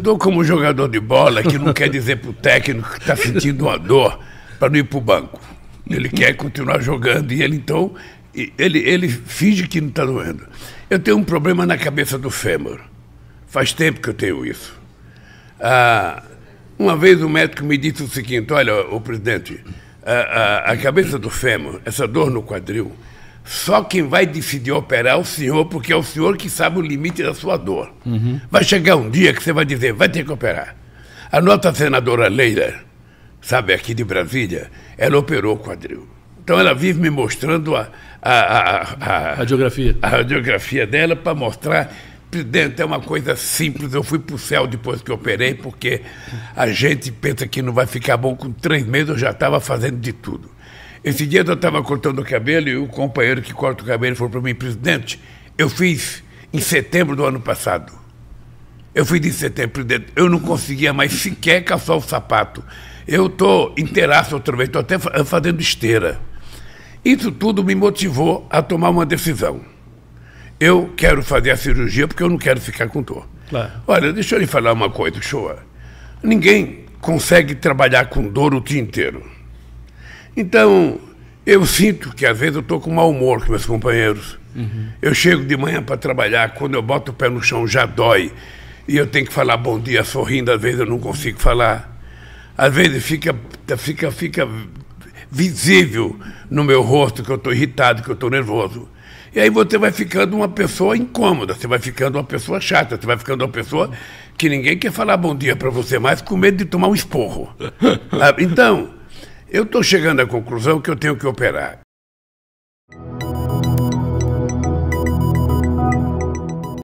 dou como jogador de bola que não quer dizer para o técnico que está sentindo uma dor para não ir o banco. Ele quer continuar jogando e ele então ele, ele finge que não está doendo. Eu tenho um problema na cabeça do fêmur. Faz tempo que eu tenho isso. Ah, uma vez o médico me disse o seguinte: olha, o presidente, a, a, a cabeça do fêmur, essa dor no quadril, só quem vai decidir operar é o senhor, porque é o senhor que sabe o limite da sua dor. Uhum. Vai chegar um dia que você vai dizer, vai ter que operar. A nossa senadora Leila, sabe, aqui de Brasília, ela operou o quadril. Então ela vive me mostrando a, a, a, a radiografia. a radiografia dela para mostrar. Presidente, é uma coisa simples. Eu fui para o céu depois que operei, porque a gente pensa que não vai ficar bom com três meses, eu já estava fazendo de tudo. Esse dia eu estava cortando o cabelo e o companheiro que corta o cabelo falou para mim, presidente, eu fiz em setembro do ano passado. Eu fui de setembro, presidente. Eu não conseguia mais sequer calçar o sapato. Eu estou inteiraço outra vez, estou até fazendo esteira. Isso tudo me motivou a tomar uma decisão. Eu quero fazer a cirurgia porque eu não quero ficar com dor. Claro. Olha, deixa eu lhe falar uma coisa, Shoa. Ninguém consegue trabalhar com dor o dia inteiro. Então, eu sinto que às vezes eu estou com mau humor com meus companheiros. Uhum. Eu chego de manhã para trabalhar, quando eu boto o pé no chão já dói. E eu tenho que falar bom dia sorrindo, às vezes eu não consigo falar. Às vezes fica, fica, fica visível no meu rosto que eu estou irritado, que eu estou nervoso. E aí você vai ficando uma pessoa incômoda, você vai ficando uma pessoa chata, você vai ficando uma pessoa que ninguém quer falar bom dia para você mais, com medo de tomar um esporro. Ah, então, eu estou chegando à conclusão que eu tenho que operar.